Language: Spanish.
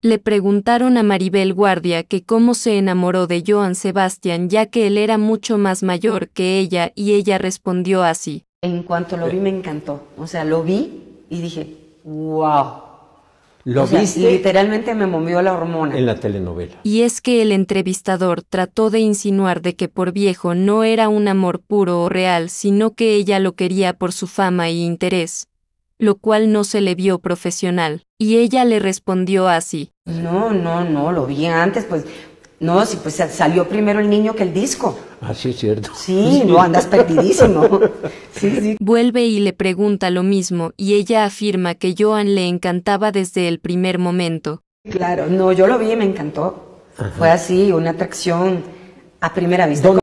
Le preguntaron a Maribel Guardia que cómo se enamoró de Joan Sebastián ya que él era mucho más mayor que ella y ella respondió así. En cuanto lo eh. vi me encantó. O sea, lo vi y dije, wow. Lo vi. y Literalmente me movió la hormona. En la telenovela. Y es que el entrevistador trató de insinuar de que por viejo no era un amor puro o real, sino que ella lo quería por su fama y e interés lo cual no se le vio profesional, y ella le respondió así. No, no, no, lo vi antes, pues no, sí, pues salió primero el niño que el disco. Así ah, es cierto. Sí, no andas perdidísimo. Sí, sí. Vuelve y le pregunta lo mismo, y ella afirma que Joan le encantaba desde el primer momento. Claro, no, yo lo vi y me encantó. Fue así, una atracción a primera vista.